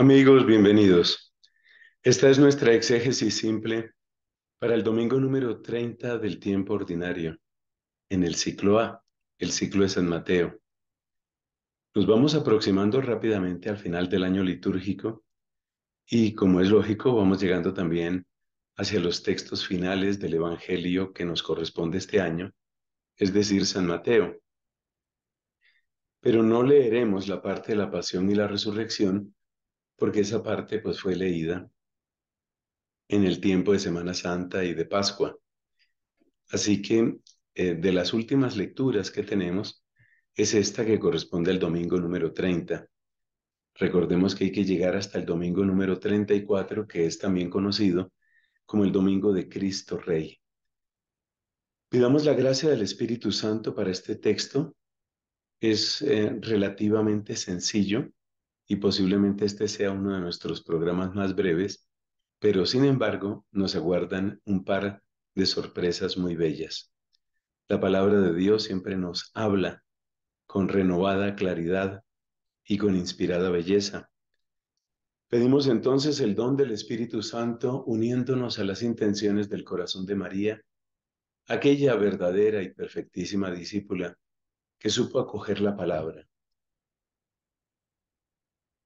Amigos, bienvenidos. Esta es nuestra exégesis simple para el domingo número 30 del tiempo ordinario, en el ciclo A, el ciclo de San Mateo. Nos vamos aproximando rápidamente al final del año litúrgico y, como es lógico, vamos llegando también hacia los textos finales del Evangelio que nos corresponde este año, es decir, San Mateo. Pero no leeremos la parte de la pasión y la resurrección, porque esa parte pues fue leída en el tiempo de Semana Santa y de Pascua. Así que eh, de las últimas lecturas que tenemos es esta que corresponde al domingo número 30. Recordemos que hay que llegar hasta el domingo número 34, que es también conocido como el domingo de Cristo Rey. Pidamos la gracia del Espíritu Santo para este texto. Es eh, relativamente sencillo y posiblemente este sea uno de nuestros programas más breves, pero sin embargo nos aguardan un par de sorpresas muy bellas. La palabra de Dios siempre nos habla con renovada claridad y con inspirada belleza. Pedimos entonces el don del Espíritu Santo uniéndonos a las intenciones del corazón de María, aquella verdadera y perfectísima discípula que supo acoger la palabra,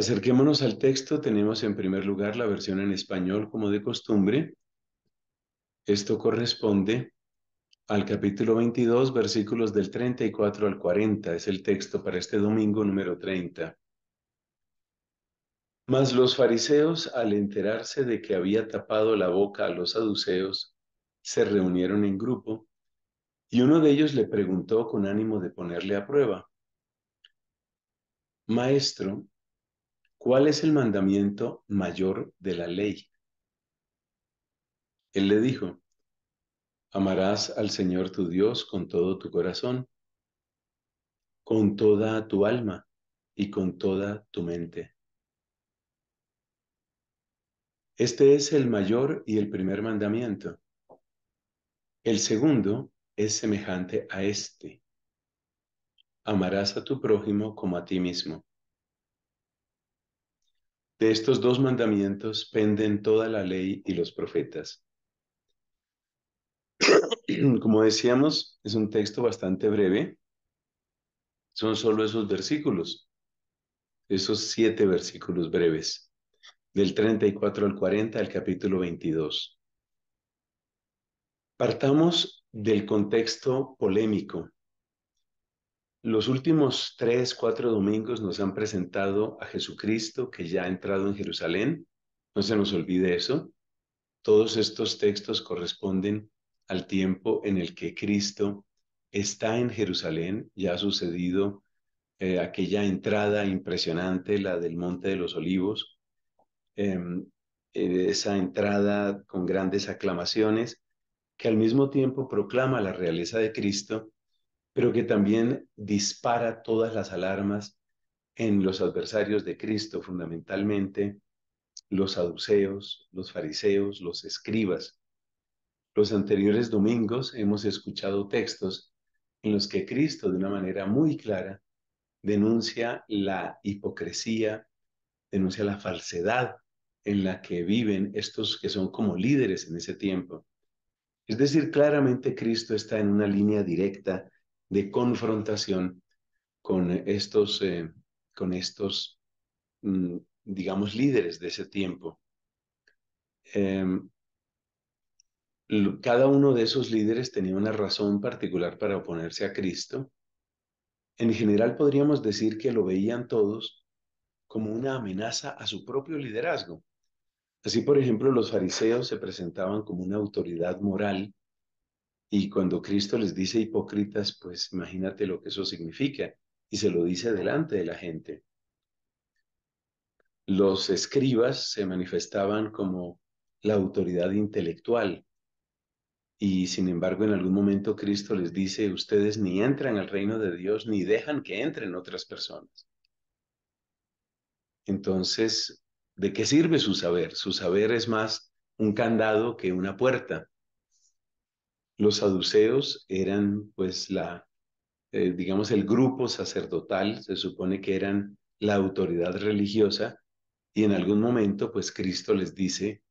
Acerquémonos al texto. Tenemos en primer lugar la versión en español, como de costumbre. Esto corresponde al capítulo 22, versículos del 34 al 40. Es el texto para este domingo número 30. Mas los fariseos, al enterarse de que había tapado la boca a los saduceos, se reunieron en grupo, y uno de ellos le preguntó con ánimo de ponerle a prueba, Maestro, ¿Cuál es el mandamiento mayor de la ley? Él le dijo, amarás al Señor tu Dios con todo tu corazón, con toda tu alma y con toda tu mente. Este es el mayor y el primer mandamiento. El segundo es semejante a este. Amarás a tu prójimo como a ti mismo. De estos dos mandamientos penden toda la ley y los profetas. Como decíamos, es un texto bastante breve. Son solo esos versículos, esos siete versículos breves, del 34 al 40 al capítulo 22. Partamos del contexto polémico los últimos tres, cuatro domingos nos han presentado a Jesucristo que ya ha entrado en Jerusalén. No se nos olvide eso. Todos estos textos corresponden al tiempo en el que Cristo está en Jerusalén. Ya ha sucedido eh, aquella entrada impresionante, la del Monte de los Olivos, em, eh, esa entrada con grandes aclamaciones que al mismo tiempo proclama la realeza de Cristo pero que también dispara todas las alarmas en los adversarios de Cristo, fundamentalmente los saduceos, los fariseos, los escribas. Los anteriores domingos hemos escuchado textos en los que Cristo de una manera muy clara denuncia la hipocresía, denuncia la falsedad en la que viven estos que son como líderes en ese tiempo. Es decir, claramente Cristo está en una línea directa de confrontación con estos, eh, con estos mm, digamos, líderes de ese tiempo. Em, cada uno de esos líderes tenía una razón particular para oponerse a Cristo. En general podríamos decir que lo veían todos como una amenaza a su propio liderazgo. Así, por ejemplo, los fariseos se presentaban como una autoridad moral y cuando Cristo les dice hipócritas, pues imagínate lo que eso significa. Y se lo dice delante de la gente. Los escribas se manifestaban como la autoridad intelectual. Y sin embargo, en algún momento Cristo les dice, ustedes ni entran al reino de Dios ni dejan que entren otras personas. Entonces, ¿de qué sirve su saber? Su saber es más un candado que una puerta. Los saduceos eran pues la, eh, digamos, el grupo sacerdotal, se supone que eran la autoridad religiosa y en algún momento pues Cristo les dice,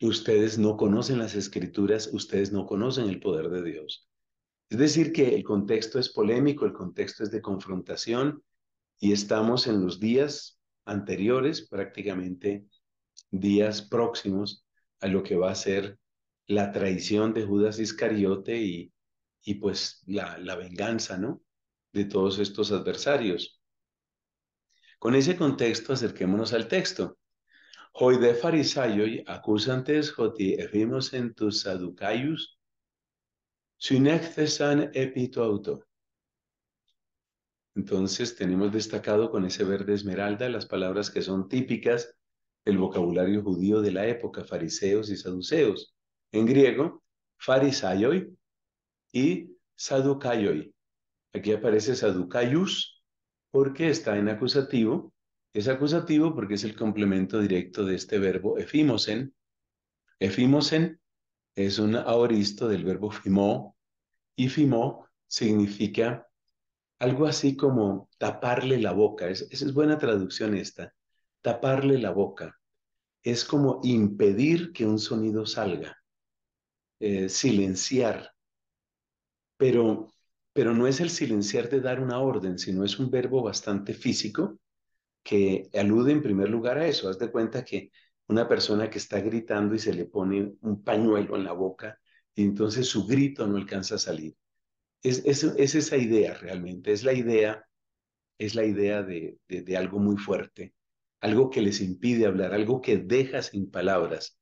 ustedes no conocen las escrituras, ustedes no conocen el poder de Dios. Es decir, que el contexto es polémico, el contexto es de confrontación y estamos en los días anteriores, prácticamente días próximos a lo que va a ser la traición de Judas Iscariote y, pues la, venganza, ¿no? De todos estos adversarios. Con ese contexto, acerquémonos al texto. de acusantes hoti en tus saducaius epito auto. Entonces tenemos destacado con ese verde esmeralda las palabras que son típicas del vocabulario judío de la época, fariseos y saduceos en griego, farisayoi y sadukayoi. Aquí aparece saducayus, porque está en acusativo. Es acusativo porque es el complemento directo de este verbo efimosen. Efimosen es un aoristo del verbo fimó y fimó significa algo así como taparle la boca. esa es buena traducción esta. Taparle la boca. Es como impedir que un sonido salga. Eh, silenciar, pero, pero no es el silenciar de dar una orden, sino es un verbo bastante físico que alude en primer lugar a eso. Haz de cuenta que una persona que está gritando y se le pone un pañuelo en la boca y entonces su grito no alcanza a salir. Es, esa idea realmente, es la idea, es la idea de, de algo muy fuerte, algo que les impide hablar, algo que deja sin palabras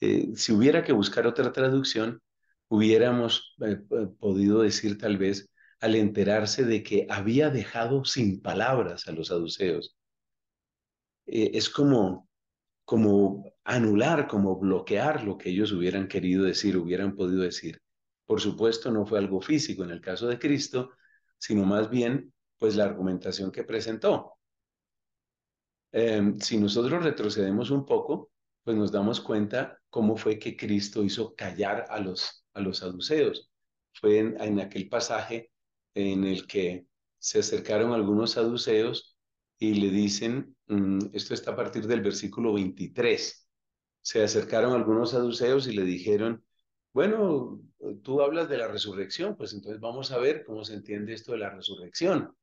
eh, si hubiera que buscar otra traducción, hubiéramos eh, eh, podido decir tal vez al enterarse de que había dejado sin palabras a los saduceos. es como, como anular, como bloquear lo que ellos hubieran querido decir, hubieran podido decir. Por supuesto, no fue algo físico en el caso de Cristo, sino más bien, pues la argumentación que presentó. Em, si nosotros retrocedemos un poco, pues nos damos cuenta cómo fue que Cristo hizo callar a los, a los saduceos. Fue en, aquel pasaje en el que se acercaron algunos saduceos y le dicen, mm, esto está a partir del versículo 23, se acercaron algunos saduceos y le dijeron, bueno, tú hablas de la resurrección, pues entonces vamos a ver cómo se entiende esto de la resurrección.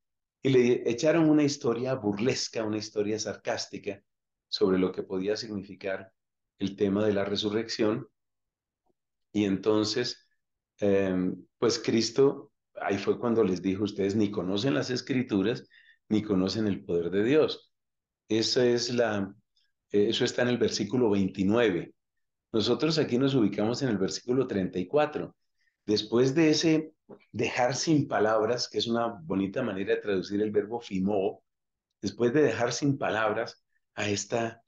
Y le echaron una historia burlesca, una historia sarcástica, sobre lo que podía significar el tema de la resurrección. Y entonces, em, pues Cristo, ahí fue cuando les dijo, ustedes ni conocen las escrituras, ni conocen el poder de Dios. Esa es la, e-, eso está en el versículo 29. Nosotros aquí nos ubicamos en el versículo 34. Después de ese dejar sin palabras, que es una bonita manera de traducir el verbo Fimo, después de dejar sin palabras, a, esta,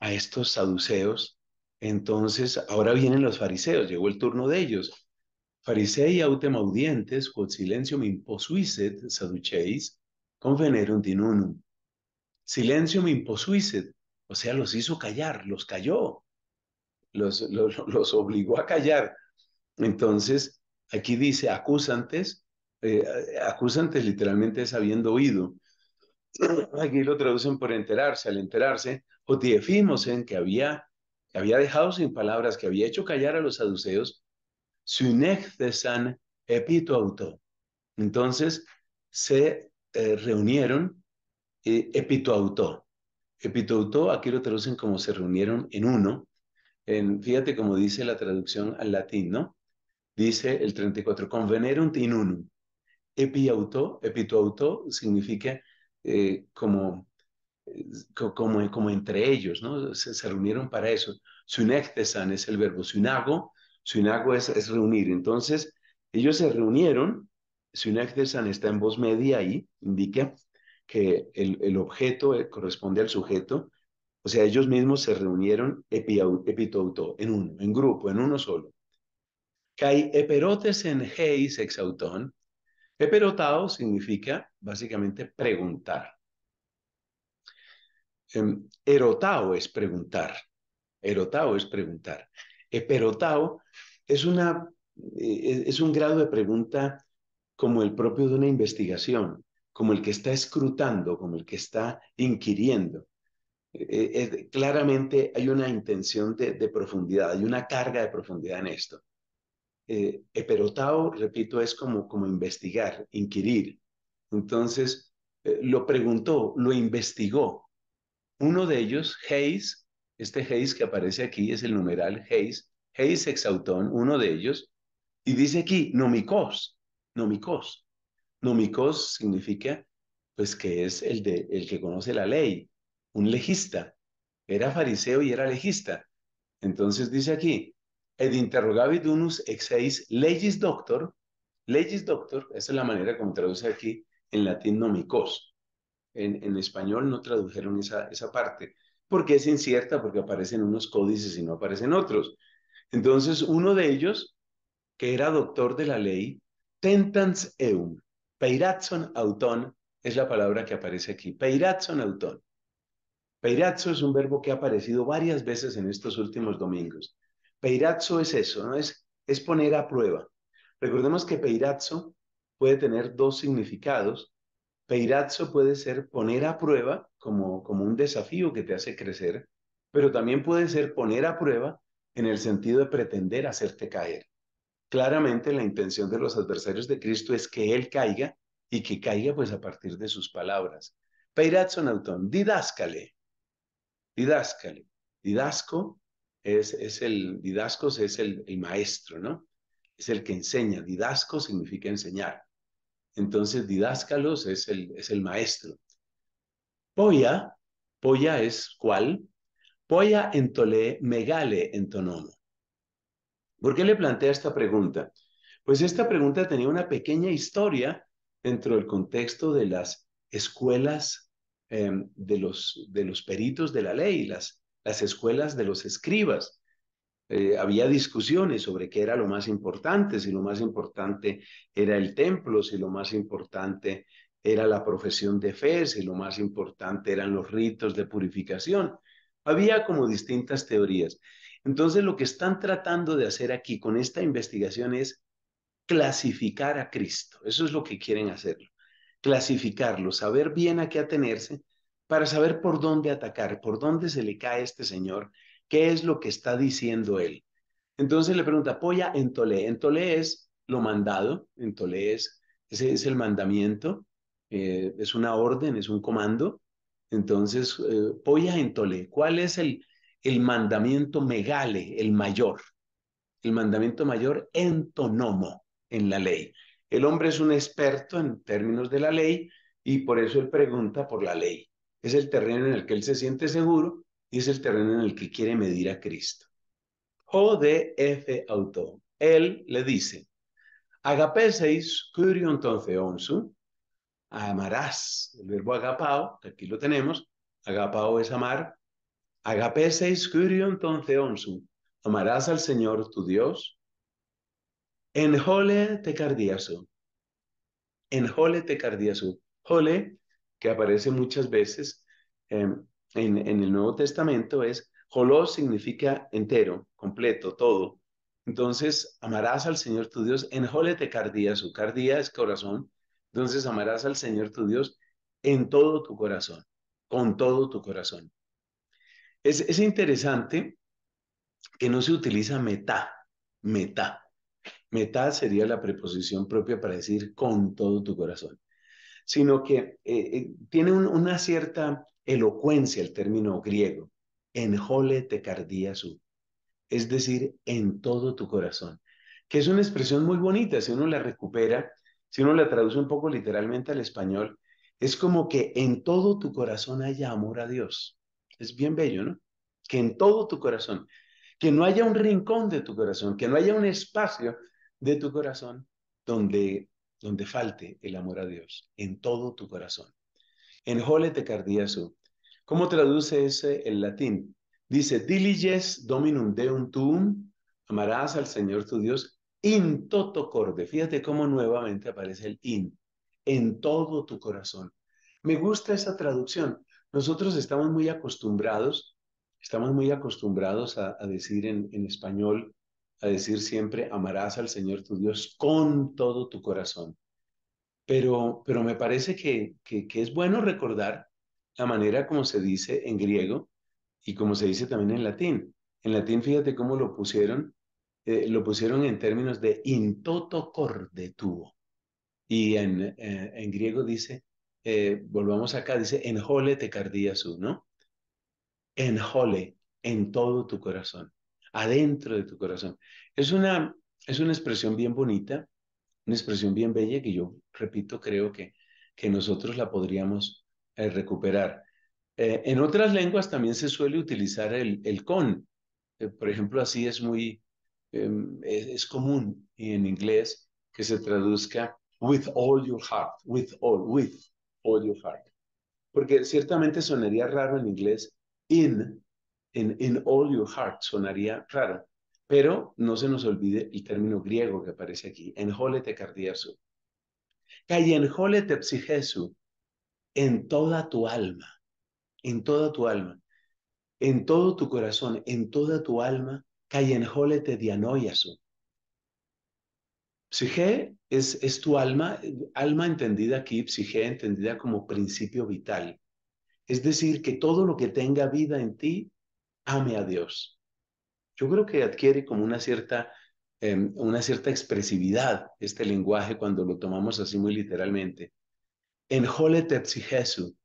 a estos saduceos, entonces ahora vienen los fariseos, llegó el turno de ellos. Farisei autem audientes, quod silencium imposuiset saduceis, convenerunt dinunum. silencium imposuiset, o sea, los hizo callar, los calló, los, los, obligó a callar. Entonces, aquí dice acusantes, eh, acusantes literalmente es habiendo oído, aquí lo traducen por enterarse, al enterarse, o en que había, había dejado sin palabras, que había hecho callar a los saduceos, san epito Entonces se eh, reunieron y eh, epitoauto. aquí lo traducen como se reunieron en uno. En, fíjate cómo dice la traducción al latín, ¿no? Dice el 34, convenerunt in unum. Epiauto, epitoauto significa eh, como, como, como entre ellos, ¿no? Se, reunieron para eso. Sunectesan es el verbo sinago. sunago es, es reunir. Entonces, ellos se reunieron, sunectesan está en voz media ahí, indica que el, objeto eh, corresponde al sujeto, o sea, ellos mismos se reunieron epitouto, en uno, en grupo, en uno solo. Kai eperotes en heis exautón, Eperotao significa básicamente preguntar. Em, erotao es preguntar. Erotao es preguntar. Eperotao eh, es, una, eh, e, es un grado de pregunta como el propio de una investigación, como el que está escrutando, como el que está inquiriendo. E, e, claramente hay una intención de, de, profundidad, hay una carga de profundidad en esto. Eh, eperotao, repito, es como, como investigar, inquirir. Entonces, eh, lo preguntó, lo investigó. Uno de ellos, Hayes, este Hayes que aparece aquí es el numeral Hayes, Hayes Exautón, uno de ellos, y dice aquí, nomicos, nomicos. Nomicos significa, pues, que es el, de, el que conoce la ley, un legista. Era fariseo y era legista. Entonces dice aquí, ed interrogavit unus ex eis legis doctor, legis doctor, esa es la manera como traduce aquí en latín nomicos. En, español no tradujeron esa, esa parte, porque es incierta, porque aparecen unos códices y no aparecen otros. Entonces, uno de ellos, que era doctor de la ley, tentans eum, peiratson auton, es la palabra que aparece aquí, peiratson auton. Peiratso es un verbo que ha aparecido varias veces en estos últimos domingos. Peirazzo es eso, ¿no? Es, es poner a prueba. Recordemos que peirazo puede tener dos significados. Peirazo puede ser poner a prueba como, como un desafío que te hace crecer, pero también puede ser poner a prueba en el sentido de pretender hacerte caer. Claramente la intención de los adversarios de Cristo es que Él caiga y que caiga pues a partir de sus palabras. Peirazo, nautón, didáscale, didáscale. Didasco es, el didascos, es el, maestro, ¿no? Es el que enseña. Didasco significa enseñar. Entonces, didáscalos es el, es el maestro. Polla, polla es cuál. Polla entole megale entonomo. ¿Por qué le plantea esta pregunta? Pues esta pregunta tenía una pequeña historia dentro del contexto de las escuelas em, de, los, de los peritos de la ley, las las escuelas de los escribas. Eh, había discusiones sobre qué era lo más importante, si lo más importante era el templo, si lo más importante era la profesión de fe, si lo más importante eran los ritos de purificación. Había como distintas teorías. Entonces lo que están tratando de hacer aquí con esta investigación es clasificar a Cristo. Eso es lo que quieren hacerlo. Clasificarlo, saber bien a qué atenerse para saber por dónde atacar, por dónde se le cae este señor, qué es lo que está diciendo él. Entonces le pregunta, apoya en Tolé. En Tolé es lo mandado, en Tolé es, ese es el mandamiento, eh, es una orden, es un comando. Entonces, eh, polla en Tolé, ¿cuál es el, el mandamiento megale, el mayor? El mandamiento mayor entonomo en la ley. El hombre es un experto en términos de la ley y por eso él pregunta por la ley es el terreno en el que él se siente seguro y es el terreno en el que quiere medir a Cristo. ODF auto. Él le dice, Agape agapeseis curion onsu, amarás. El verbo agapao, aquí lo tenemos, agapao es amar. Agapeseis curion onsu, amarás al Señor tu Dios. Enjole te cardiaso. Enjole te cardiaso. Jole aparece muchas veces em, en, el Nuevo Testamento es, Joló significa entero, completo, todo. Entonces, amarás al Señor tu Dios en cardía su cardía es corazón. Entonces, amarás al Señor tu Dios en todo tu corazón, con todo tu corazón. Es, es interesante que no se utiliza meta, meta. Meta sería la preposición propia para decir con todo tu corazón sino que eh, eh, tiene una cierta elocuencia el término griego, enjole te su, es decir, en todo tu corazón, que es una expresión muy bonita, si uno la recupera, si uno la traduce un poco literalmente al español, es como que en todo tu corazón haya amor a Dios. Es bien bello, ¿no? Que en todo tu corazón, que no haya un rincón de tu corazón, que no haya un espacio de tu corazón donde donde falte el amor a Dios, en todo tu corazón. En Hole Cardiasu, ¿cómo traduce ese el latín? Dice, diliges dominum deum tuum, amarás al Señor tu Dios in toto corde. Fíjate cómo nuevamente aparece el in, en todo tu corazón. Me gusta esa traducción. Nosotros estamos muy acostumbrados, estamos muy acostumbrados a, decir en español, a decir siempre, amarás al Señor tu Dios con todo tu corazón. Pero, pero me parece que, que, es bueno recordar la manera como se dice en griego y como se dice también en latín. En latín, fíjate cómo lo pusieron, eh, lo pusieron en términos de in toto corde tuo. Y en, eh, en griego dice, eh, volvamos acá, dice en jole te cardiasu, ¿no? En jole, en todo tu corazón adentro de tu corazón. Es una, es una expresión bien bonita, una expresión bien bella que yo, repito, creo que, que nosotros la podríamos eh, recuperar. Eh, en otras lenguas también se suele utilizar el, con. Eh, por ejemplo, así es muy, em, es, común en inglés que se traduzca with all your heart, with all, with all your heart. Porque ciertamente sonaría raro en inglés in en in all your heart sonaría raro, pero no se nos olvide el término griego que aparece aquí, en te cardiesu. en en toda tu alma, en toda tu alma, en todo tu corazón, en toda tu alma, cayenjole te dianoiasu. es, es tu alma, alma entendida aquí, Psyche entendida como principio vital. Es decir, que todo lo que tenga vida en ti ame a Dios. Yo creo que adquiere como una cierta, em, una cierta expresividad este lenguaje cuando lo tomamos así muy literalmente. En tepsi Jesu.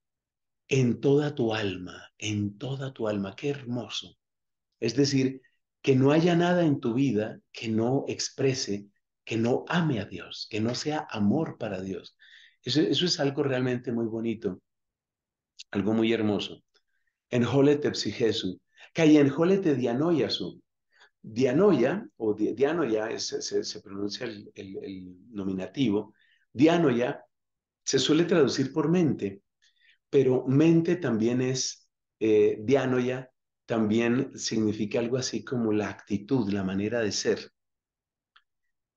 en toda tu alma, en toda tu alma, qué hermoso. Es decir, que no haya nada en tu vida que no exprese, que no ame a Dios, que no sea amor para Dios. Eso, es algo realmente muy bonito, algo muy hermoso. En tepsi Jesu. Callenjole de Dianoia su. o Dianoya Dianoia se, pronuncia el, nominativo, Dianoya se suele traducir por mente, pero mente también es, eh, Dianoya Dianoia también significa algo así como la actitud, la manera de ser.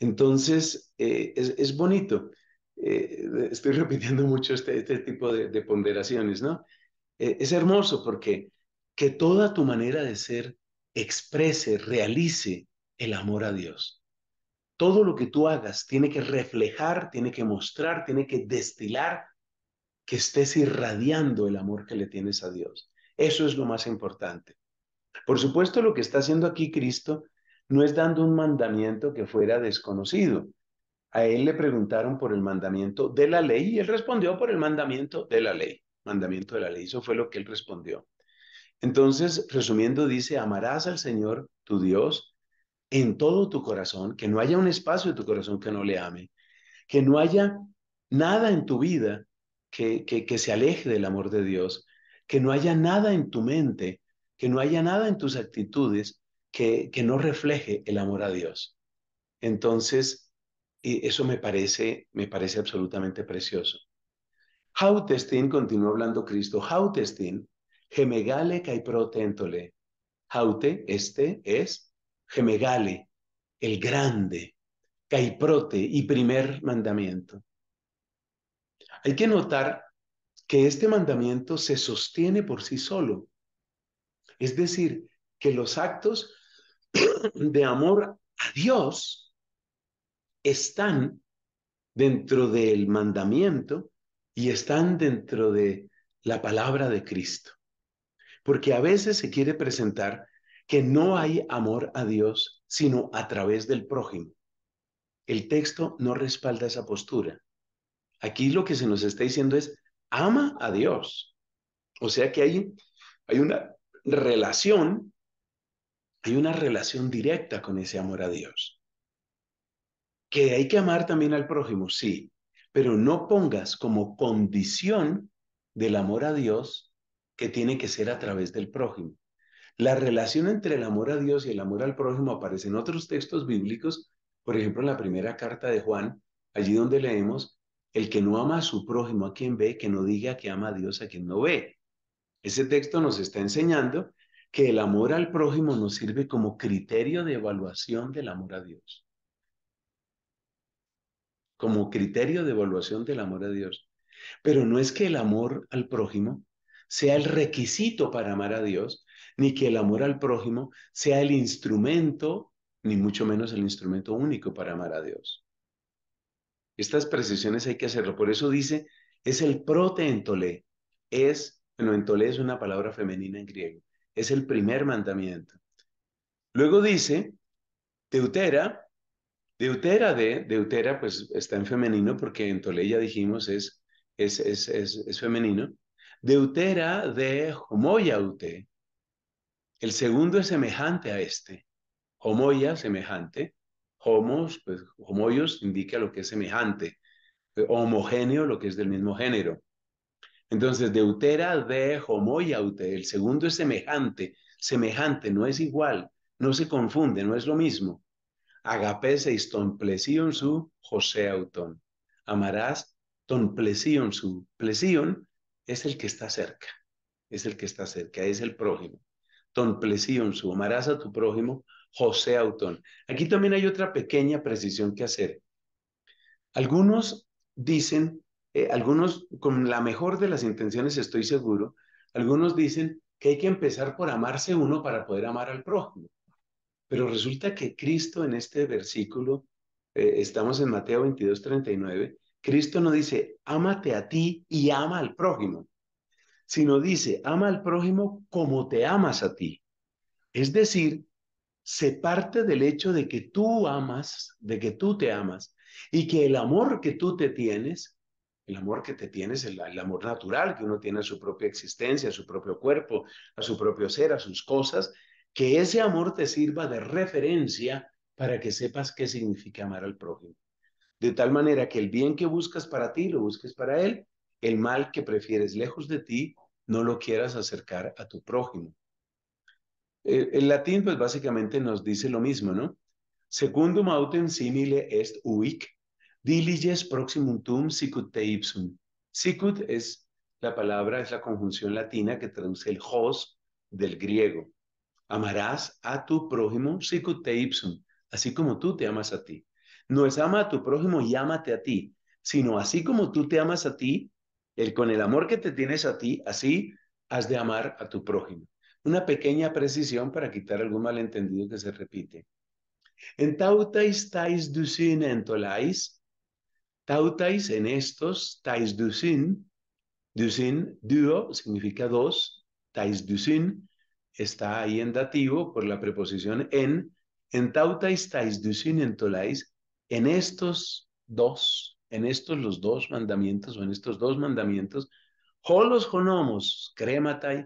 Entonces, eh, es, bonito. Eh, estoy repitiendo mucho este, este tipo de, ponderaciones, ¿no? es hermoso porque que toda tu manera de ser exprese, realice el amor a Dios. Todo lo que tú hagas tiene que reflejar, tiene que mostrar, tiene que destilar que estés irradiando el amor que le tienes a Dios. Eso es lo más importante. Por supuesto, lo que está haciendo aquí Cristo no es dando un mandamiento que fuera desconocido. A él le preguntaron por el mandamiento de la ley y él respondió por el mandamiento de la ley. Mandamiento de la ley, eso fue lo que él respondió. Entonces, resumiendo, dice, amarás al Señor, tu Dios, en todo tu corazón, que no haya un espacio de tu corazón que no le ame, que no haya nada en tu vida que, que, se aleje del amor de Dios, que no haya nada en tu mente, que no haya nada en tus actitudes que, que no refleje el amor a Dios. Entonces, y eso me parece, me parece absolutamente precioso. Hautestin, continuó hablando Cristo, Hautestin gemegale protentole. Jaute, este, es gemegale, el grande, caiprote y primer mandamiento. Hay que notar que este mandamiento se sostiene por sí solo. Es decir, que los actos de amor a Dios están dentro del mandamiento y están dentro de la palabra de Cristo. Porque a veces se quiere presentar que no hay amor a Dios sino a través del prójimo. El texto no respalda esa postura. Aquí lo que se nos está diciendo es, ama a Dios. O sea que hay, hay una relación, hay una relación directa con ese amor a Dios. Que hay que amar también al prójimo, sí, pero no pongas como condición del amor a Dios que tiene que ser a través del prójimo. La relación entre el amor a Dios y el amor al prójimo aparece en otros textos bíblicos, por ejemplo en la primera carta de Juan, allí donde leemos, el que no ama a su prójimo a quien ve, que no diga que ama a Dios a quien no ve. Ese texto nos está enseñando que el amor al prójimo nos sirve como criterio de evaluación del amor a Dios. Como criterio de evaluación del amor a Dios. Pero no es que el amor al prójimo sea el requisito para amar a Dios, ni que el amor al prójimo sea el instrumento, ni mucho menos el instrumento único para amar a Dios. Estas precisiones hay que hacerlo. Por eso dice, es el proteentolé. Es, bueno, entolé es una palabra femenina en griego. Es el primer mandamiento. Luego dice, deutera, deutera de, deutera pues está en femenino porque en tole ya dijimos es, es, es, es, es femenino. Deutera de Homoyaute. El segundo es semejante a este. Homoya, semejante. Homos, pues homoyos indica lo que es semejante. Eh, homogéneo, lo que es del mismo género. Entonces, deutera de homoyaute, el segundo es semejante, semejante, no es igual, no se confunde, no es lo mismo. Agape seis plesion su José amarás Amarás plesion su plesion es el que está cerca, es el que está cerca, es el prójimo. Ton plesion, sumarás a tu prójimo, José Autón. Aquí también hay otra pequeña precisión que hacer. Algunos dicen, eh, algunos con la mejor de las intenciones estoy seguro, algunos dicen que hay que empezar por amarse uno para poder amar al prójimo. Pero resulta que Cristo en este versículo, eh, estamos en Mateo 22, 39, Cristo no dice, ámate a ti y ama al prójimo, sino dice, ama al prójimo como te amas a ti. Es decir, se parte del hecho de que tú amas, de que tú te amas, y que el amor que tú te tienes, el amor que te tienes, el, el amor natural que uno tiene a su propia existencia, a su propio cuerpo, a su propio ser, a sus cosas, que ese amor te sirva de referencia para que sepas qué significa amar al prójimo de tal manera que el bien que buscas para ti lo busques para él, el mal que prefieres lejos de ti no lo quieras acercar a tu prójimo. El, latín pues básicamente nos dice lo mismo, ¿no? Secundum autem simile est uic, diliges proximum tum sicut te ipsum. Sicut es la palabra, es la conjunción latina que traduce el hos del griego. Amarás a tu prójimo sicut te ipsum, así como tú te amas a ti. No es ama a tu prójimo y ámate a ti, sino así como tú te amas a ti, el, con el amor que te tienes a ti, así has de amar a tu prójimo. Una pequeña precisión para quitar algún malentendido que se repite. En tautais tais dusin entolais, tautais en estos, tais dusin, dusin, duo, significa dos, tais dusin, está ahí en dativo por la preposición en, en tautais tais dusin entolais, en estos dos, en estos los dos mandamientos, o en estos dos mandamientos, holos honomos, crematai,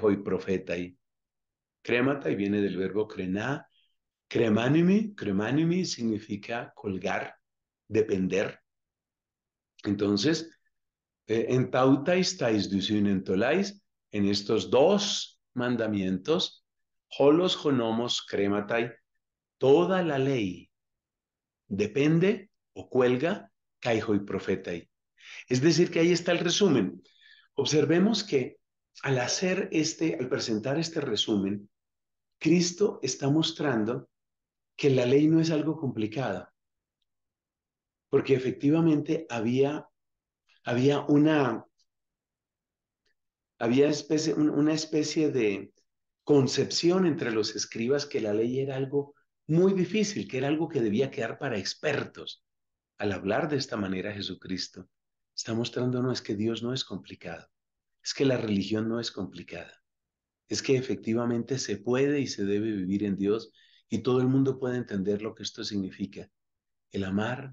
hoi profetai. Crematai viene del verbo crená, cremanimi, cremanimi significa colgar, depender. Entonces, eh, en tautais tais entolais, en estos dos mandamientos, holos honomos crematai, toda la ley depende o cuelga, caijo y profeta ahí. Es decir, que ahí está el resumen. Observemos que al hacer este, al presentar este resumen, Cristo está mostrando que la ley no es algo complicado, porque efectivamente había, había una, había especie, una especie de concepción entre los escribas que la ley era algo muy difícil, que era algo que debía quedar para expertos. Al hablar de esta manera Jesucristo está mostrándonos que Dios no es complicado, es que la religión no es complicada, es que efectivamente se puede y se debe vivir en Dios y todo el mundo puede entender lo que esto significa, el amar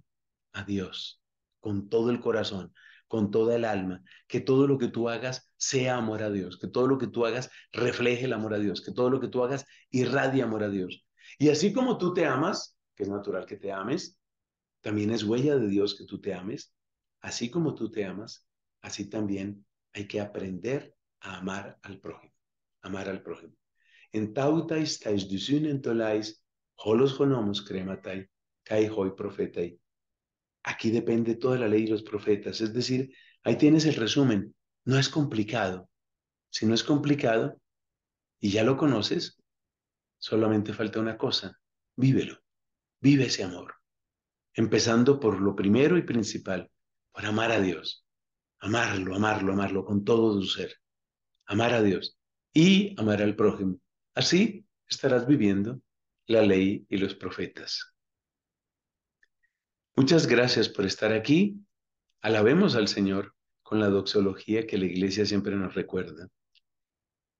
a Dios con todo el corazón, con toda el alma, que todo lo que tú hagas sea amor a Dios, que todo lo que tú hagas refleje el amor a Dios, que todo lo que tú hagas irradie amor a Dios, y así como tú te amas, que es natural que te ames, también es huella de Dios que tú te ames, así como tú te amas, así también hay que aprender a amar al prójimo, amar al prójimo. En tautais entolais holos crematai, kai hoy profetai. Aquí depende toda la ley de los profetas, es decir, ahí tienes el resumen, no es complicado. Si no es complicado y ya lo conoces, Solamente falta una cosa, vívelo, vive ese amor, empezando por lo primero y principal, por amar a Dios, amarlo, amarlo, amarlo con todo tu ser, amar a Dios y amar al prójimo. Así estarás viviendo la ley y los profetas. Muchas gracias por estar aquí. Alabemos al Señor con la doxología que la iglesia siempre nos recuerda.